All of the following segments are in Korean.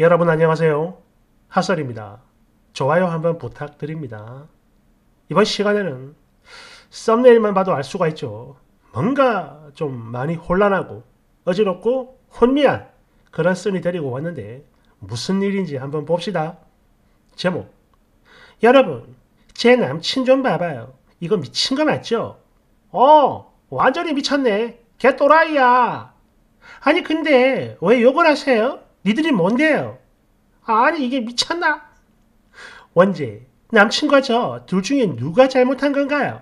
여러분 안녕하세요. 하설입니다. 좋아요 한번 부탁드립니다. 이번 시간에는 썸네일만 봐도 알 수가 있죠. 뭔가 좀 많이 혼란하고 어지럽고 혼미한 그런 썸이 데리고 왔는데 무슨 일인지 한번 봅시다. 제목 여러분 제 남친 좀 봐봐요. 이거 미친 거 맞죠? 어 완전히 미쳤네. 개 또라이야. 아니 근데 왜 욕을 하세요? 니들이 뭔데요? 아니 이게 미쳤나? 원지, 남친과 저 둘 중에 누가 잘못한 건가요?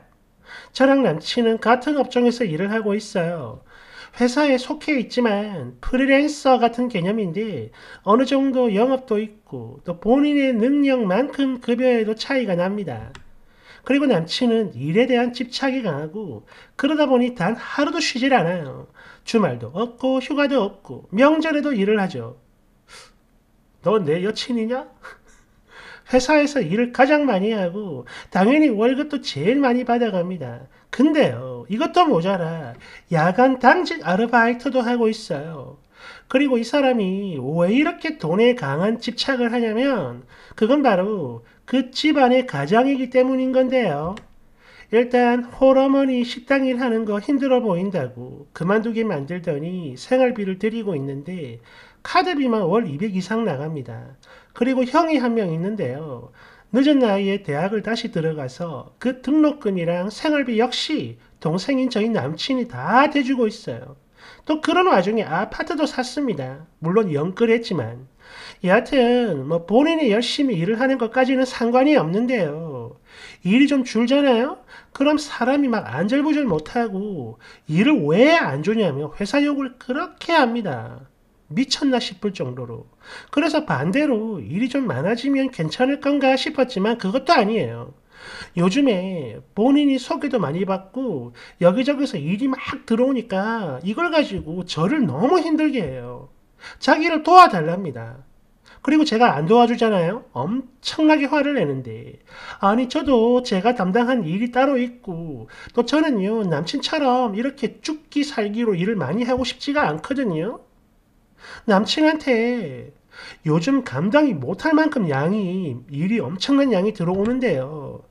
저랑 남친은 같은 업종에서 일을 하고 있어요. 회사에 속해 있지만 프리랜서 같은 개념인데 어느 정도 영업도 있고 또 본인의 능력만큼 급여에도 차이가 납니다. 그리고 남친은 일에 대한 집착이 강하고 그러다 보니 단 하루도 쉬질 않아요. 주말도 없고 휴가도 없고 명절에도 일을 하죠. 너내 여친이냐? 회사에서 일을 가장 많이 하고 당연히 월급도 제일 많이 받아갑니다. 근데요 이것도 모자라 야간 당직 아르바이트도 하고 있어요. 그리고 이 사람이 왜 이렇게 돈에 강한 집착을 하냐면 그건 바로 그 집안의 가장이기 때문인 건데요. 일단 홀어머니 식당 일하는 거 힘들어 보인다고 그만두게 만들더니 생활비를 드리고 있는데 카드비만 월 200 이상 나갑니다. 그리고 형이 한 명 있는데요. 늦은 나이에 대학을 다시 들어가서 그 등록금이랑 생활비 역시 동생인 저희 남친이 다 대주고 있어요. 또 그런 와중에 아파트도 샀습니다. 물론 영끌했지만. 여하튼 뭐 본인이 열심히 일을 하는 것까지는 상관이 없는데요. 일이 좀 줄잖아요? 그럼 사람이 막 안절부절 못하고 일을 왜 안 주냐며 회사 욕을 그렇게 합니다. 미쳤나 싶을 정도로 그래서 반대로 일이 좀 많아지면 괜찮을 건가 싶었지만 그것도 아니에요. 요즘에 본인이 소개도 많이 받고 여기저기서 일이 막 들어오니까 이걸 가지고 저를 너무 힘들게 해요. 자기를 도와달랍니다. 그리고 제가 안 도와주잖아요. 엄청나게 화를 내는데 아니 저도 제가 담당한 일이 따로 있고 또 저는요 남친처럼 이렇게 죽기 살기로 일을 많이 하고 싶지가 않거든요. 남친한테 요즘 감당이 못할 만큼 양이 일이 엄청난 양이 들어오는데요.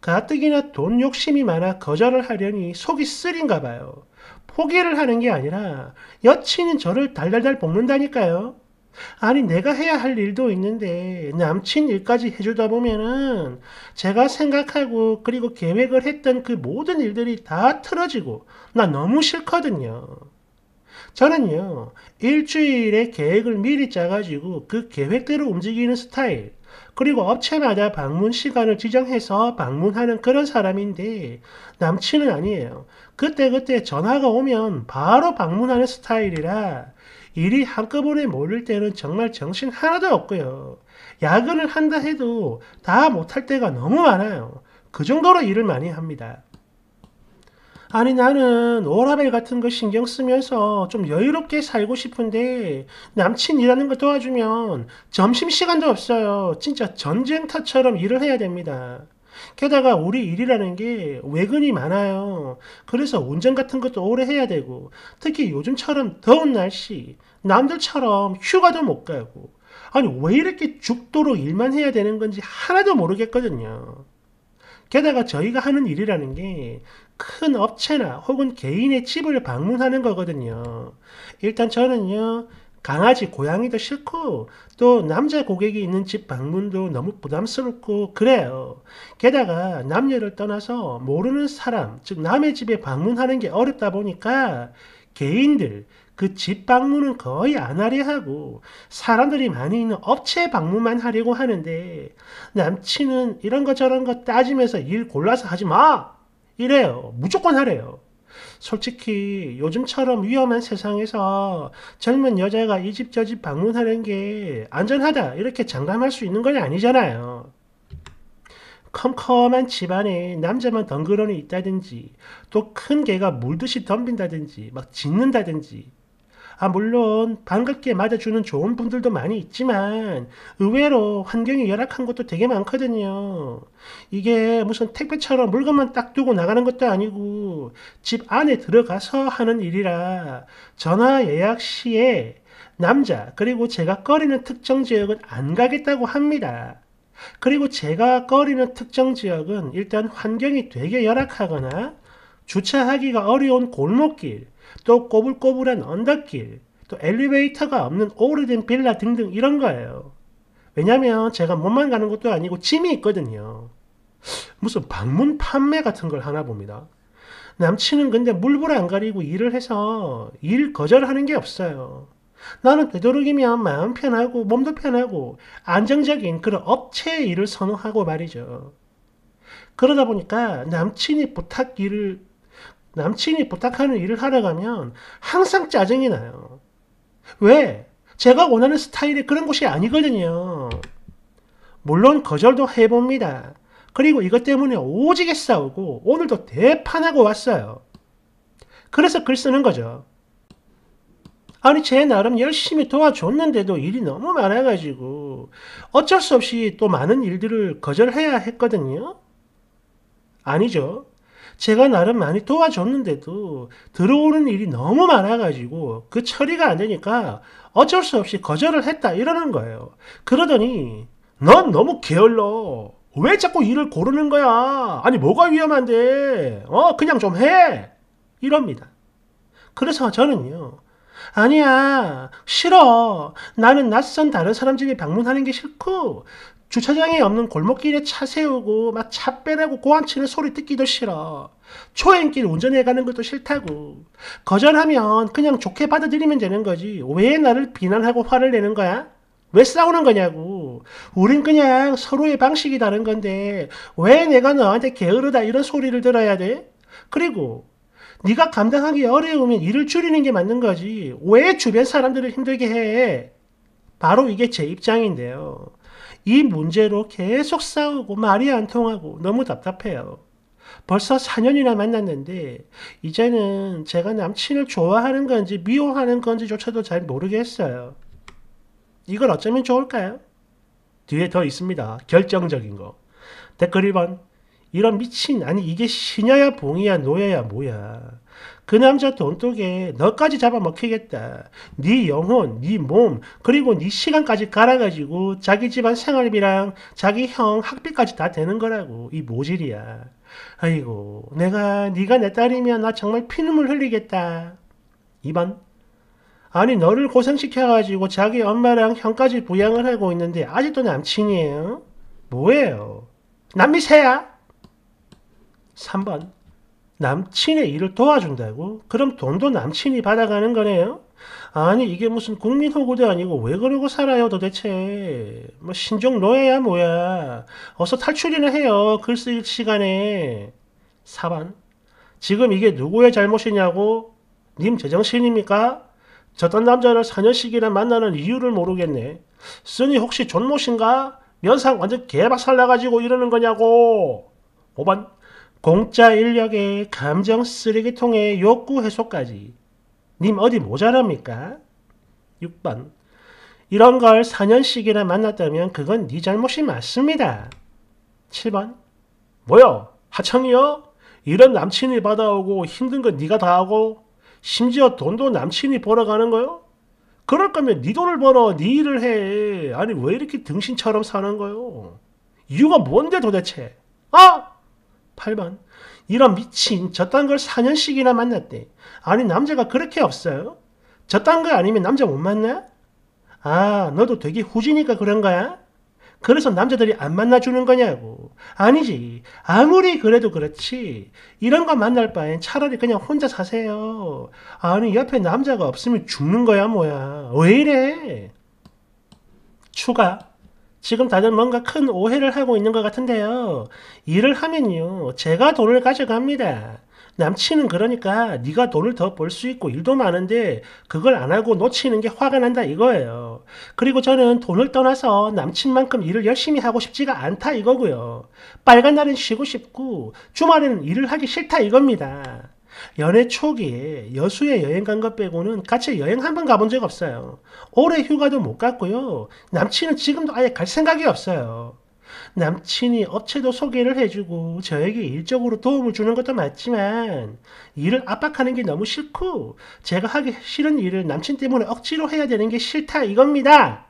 가뜩이나 돈 욕심이 많아 거절을 하려니 속이 쓰린가 봐요. 포기를 하는 게 아니라 여친은 저를 달달달 볶는다니까요. 아니 내가 해야 할 일도 있는데 남친 일까지 해주다 보면은 제가 생각하고 그리고 계획을 했던 그 모든 일들이 다 틀어지고 나 너무 싫거든요. 저는요, 일주일의 계획을 미리 짜가지고 그 계획대로 움직이는 스타일, 그리고 업체마다 방문 시간을 지정해서 방문하는 그런 사람인데, 남친은 아니에요. 그때그때 그때 전화가 오면 바로 방문하는 스타일이라, 일이 한꺼번에 몰릴 때는 정말 정신 하나도 없고요. 야근을 한다 해도 다 못할 때가 너무 많아요. 그 정도로 일을 많이 합니다. 아니 나는 오라벨 같은 거 신경 쓰면서 좀 여유롭게 살고 싶은데 남친이라는 거 도와주면 점심시간도 없어요. 진짜 전쟁터처럼 일을 해야 됩니다. 게다가 우리 일이라는 게 외근이 많아요. 그래서 운전 같은 것도 오래 해야 되고 특히 요즘처럼 더운 날씨 남들처럼 휴가도 못 가고 아니 왜 이렇게 죽도록 일만 해야 되는 건지 하나도 모르겠거든요. 게다가 저희가 하는 일이라는 게 큰 업체나 혹은 개인의 집을 방문하는 거거든요. 일단 저는요, 강아지, 고양이도 싫고 또 남자 고객이 있는 집 방문도 너무 부담스럽고 그래요. 게다가 남녀를 떠나서 모르는 사람, 즉 남의 집에 방문하는 게 어렵다 보니까 개인들, 그집 방문은 거의 안 하려 하고 사람들이 많이 있는 업체 방문만 하려고 하는데 남친은 이런 거 저런 거 따지면서 일 골라서 하지 마! 이래요. 무조건 하래요. 솔직히 요즘처럼 위험한 세상에서 젊은 여자가 이 집 저 집 방문하는 게 안전하다 이렇게 장담할 수 있는 건 아니잖아요. 컴컴한 집안에 남자만 덩그러니 있다든지 또 큰 개가 물듯이 덤빈다든지 막 짖는다든지 아, 물론 반갑게 맞아주는 좋은 분들도 많이 있지만 의외로 환경이 열악한 것도 되게 많거든요. 이게 무슨 택배처럼 물건만 딱 두고 나가는 것도 아니고 집 안에 들어가서 하는 일이라 전화 예약 시에 남자 그리고 제가 꺼리는 특정 지역은 안 가겠다고 합니다. 그리고 제가 꺼리는 특정 지역은 일단 환경이 되게 열악하거나 주차하기가 어려운 골목길, 또 꼬불꼬불한 언덕길, 또 엘리베이터가 없는 오래된 빌라 등등 이런 거예요. 왜냐면 제가 몸만 가는 것도 아니고 짐이 있거든요. 무슨 방문 판매 같은 걸 하나 봅니다. 남친은 근데 물불 안 가리고 일을 해서 일 거절하는 게 없어요. 나는 되도록이면 마음 편하고 몸도 편하고 안정적인 그런 업체의 일을 선호하고 말이죠. 그러다 보니까 남친이 부탁 일을 남친이 부탁하는 일을 하러 가면 항상 짜증이 나요. 왜? 제가 원하는 스타일이 그런 곳이 아니거든요. 물론 거절도 해봅니다. 그리고 이것 때문에 오지게 싸우고 오늘도 대판하고 왔어요. 그래서 글 쓰는 거죠. 아니 제 나름 열심히 도와줬는데도 일이 너무 많아가지고 어쩔 수 없이 또 많은 일들을 거절해야 했거든요. 아니죠. 제가 나름 많이 도와줬는데도 들어오는 일이 너무 많아가지고 그 처리가 안 되니까 어쩔 수 없이 거절을 했다 이러는 거예요. 그러더니 넌 너무 게을러. 왜 자꾸 일을 고르는 거야? 아니 뭐가 위험한데? 어 그냥 좀 해. 이럽니다. 그래서 저는요. 아니야, 싫어. 나는 낯선 다른 사람 집에 방문하는 게 싫고, 주차장이 없는 골목길에 차 세우고 막 차 빼라고 고함치는 소리 듣기도 싫어. 초행길 운전해가는 것도 싫다고. 거절하면 그냥 좋게 받아들이면 되는 거지. 왜 나를 비난하고 화를 내는 거야? 왜 싸우는 거냐고. 우린 그냥 서로의 방식이 다른 건데 왜 내가 너한테 게으르다 이런 소리를 들어야 돼? 그리고 네가 감당하기 어려우면 일을 줄이는 게 맞는 거지. 왜 주변 사람들을 힘들게 해? 바로 이게 제 입장인데요. 이 문제로 계속 싸우고 말이 안 통하고 너무 답답해요. 벌써 4년이나 만났는데 이제는 제가 남친을 좋아하는 건지 미워하는 건지조차도 잘 모르겠어요. 이걸 어쩌면 좋을까요? 뒤에 더 있습니다. 결정적인 거. 댓글 1번. 이런 미친 아니 이게 신야야 봉이야 노야야 뭐야 그 남자 돈독에 너까지 잡아먹히겠다 네 영혼 네몸 그리고 네 시간까지 갈아가지고 자기 집안 생활비랑 자기 형 학비까지 다 되는 거라고 이 모질이야 아이고 내가 네가 내 딸이면 나 정말 피눈물 흘리겠다 2번 아니 너를 고생시켜가지고 자기 엄마랑 형까지 부양을 하고 있는데 아직도 남친이에요 뭐예요 남미새야 3번 남친의 일을 도와준다고? 그럼 돈도 남친이 받아가는 거네요? 아니 이게 무슨 국민호구도 아니고 왜 그러고 살아요 도대체 뭐 신종 노예야 뭐야 어서 탈출이나 해요 글쓸 시간에 4번 지금 이게 누구의 잘못이냐고 님 제정신입니까? 저딴 남자를 4년씩이나 만나는 이유를 모르겠네 쓰니 혹시 존못인가? 면상 완전 개박살 나가지고 이러는 거냐고 5번 공짜 인력의 감정 쓰레기통의 욕구 해소까지 님 어디 모자랍니까? 6번 이런 걸 4년씩이나 만났다면 그건 네 잘못이 맞습니다. 7번 뭐요? 하청이요? 이런 남친이 받아오고 힘든 건 네가 다 하고 심지어 돈도 남친이 벌어가는 거요? 그럴 거면 네 돈을 벌어 네 일을 해. 아니 왜 이렇게 등신처럼 사는 거요? 이유가 뭔데 도대체? 아! 8번 이런 미친 저딴 걸 4년씩이나 만났대. 아니 남자가 그렇게 없어요? 저딴 거 아니면 남자 못 만나? 아 너도 되게 후지니까 그런 거야? 그래서 남자들이 안 만나주는 거냐고. 아니지. 아무리 그래도 그렇지. 이런 거 만날 바엔 차라리 그냥 혼자 사세요. 아니, 옆에 남자가 없으면 죽는 거야, 뭐야. 왜 이래? 추가. 지금 다들 뭔가 큰 오해를 하고 있는 것 같은데요. 일을 하면요. 제가 돈을 가져갑니다. 남친은 그러니까 네가 돈을 더 벌 수 있고 일도 많은데 그걸 안 하고 놓치는 게 화가 난다 이거예요. 그리고 저는 돈을 떠나서 남친만큼 일을 열심히 하고 싶지가 않다 이거고요. 빨간 날은 쉬고 싶고 주말에는 일을 하기 싫다 이겁니다. 연애 초기에 여수에 여행 간 것 빼고는 같이 여행 한 번 가본 적 없어요. 올해 휴가도 못 갔고요. 남친은 지금도 아예 갈 생각이 없어요. 남친이 업체도 소개를 해주고 저에게 일적으로 도움을 주는 것도 맞지만 일을 압박하는 게 너무 싫고 제가 하기 싫은 일을 남친 때문에 억지로 해야 되는 게 싫다 이겁니다.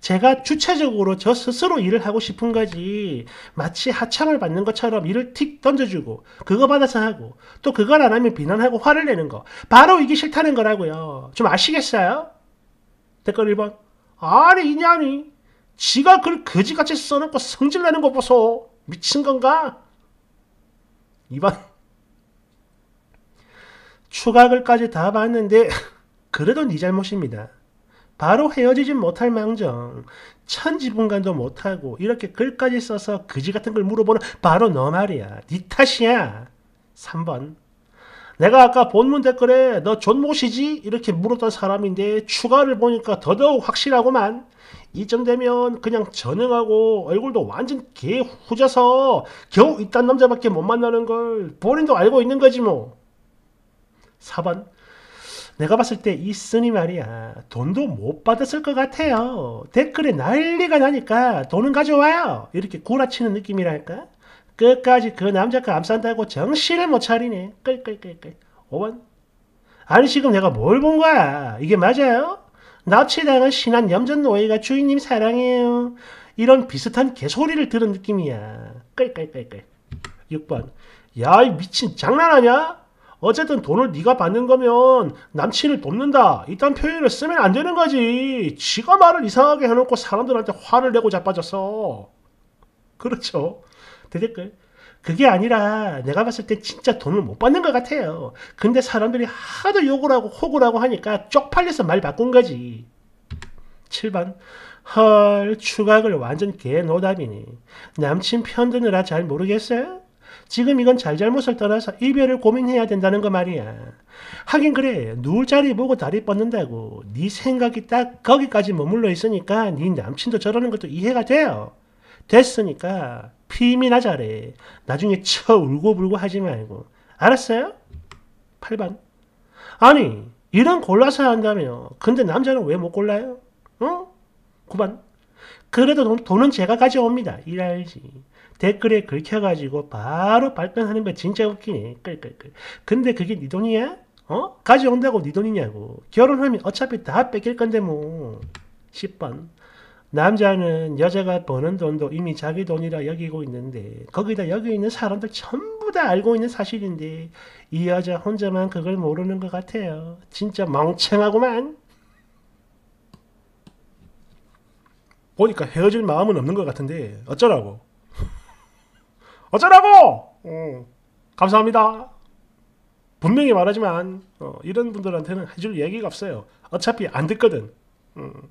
제가 주체적으로 저 스스로 일을 하고 싶은 거지 마치 하청을 받는 것처럼 일을 틱 던져주고 그거 받아서 하고 또 그걸 안 하면 비난하고 화를 내는 거 바로 이게 싫다는 거라고요 좀 아시겠어요? 댓글 1번 아니 이냐니 지가 그글 거지같이 써놓고 성질내는 거 보소 미친 건가? 2번 추가 글까지 다 봤는데 그래도 네 잘못입니다 바로 헤어지지 못할 망정 천지분간도 못하고 이렇게 글까지 써서 그지 같은 걸 물어보는 바로 너 말이야. 니 네 탓이야. 3번 내가 아까 본문 댓글에 너 존모시지? 이렇게 물었던 사람인데 추가를 보니까 더더욱 확실하고만 이쯤 되면 그냥 전능하고 얼굴도 완전 개 후져서 겨우 이딴 남자밖에 못 만나는 걸 본인도 알고 있는 거지 뭐. 4번 내가 봤을 때이 스님 말이야 돈도 못 받았을 것 같아요 댓글에 난리가 나니까 돈은 가져와요 이렇게 구라치는 느낌이랄까 끝까지 그 남자 가암산다고 정신을 못 차리네 끌끌끌끌 5번 아니 지금 내가 뭘 본 거야 이게 맞아요? 납치당한 신한 염전 노예가 주인님 사랑해요 이런 비슷한 개소리를 들은 느낌이야 끌끌끌끌 6번 야 이 미친 장난하냐? 어쨌든 돈을 네가 받는 거면 남친을 돕는다. 이딴 표현을 쓰면 안 되는 거지. 지가 말을 이상하게 해놓고 사람들한테 화를 내고 자빠졌어. 그렇죠. 대댓글. 그게 아니라 내가 봤을 때 진짜 돈을 못 받는 것 같아요. 근데 사람들이 하도 욕을 하고 혹을 하고 하니까 쪽팔려서 말 바꾼 거지. 7번 헐 추각을 완전 개노답이니 남친 편드느라 잘 모르겠어요? 지금 이건 잘잘못을 떠나서 이별을 고민해야 된다는 거 말이야. 하긴 그래. 누울 자리 보고 다리 뻗는다고. 네 생각이 딱 거기까지 머물러 있으니까 네 남친도 저러는 것도 이해가 돼요. 됐으니까 피임이나 잘해. 나중에 쳐 울고불고 하지 말고. 알았어요? 8번. 아니, 이런 골라서 한다며. 근데 남자는 왜 못 골라요? 어? 9번. 그래도 돈, 은 제가 가져옵니다. 일할지. 댓글에 긁혀가지고 바로 발끈하는 거 뭐 진짜 웃기네. 끌끌끌. 근데 그게 네 돈이야? 어? 가져온다고 네 돈이냐고. 결혼하면 어차피 다 뺏길 건데 뭐. 10번. 남자는 여자가 버는 돈도 이미 자기 돈이라 여기고 있는데 거기다 여기 있는 사람들 전부 다 알고 있는 사실인데 이 여자 혼자만 그걸 모르는 것 같아요. 진짜 멍청하고만 보니까 헤어질 마음은 없는 것 같은데 어쩌라고. 어쩌라고! 어, 감사합니다. 분명히 말하지만 어, 이런 분들한테는 해줄 얘기가 없어요. 어차피 안 듣거든. 음.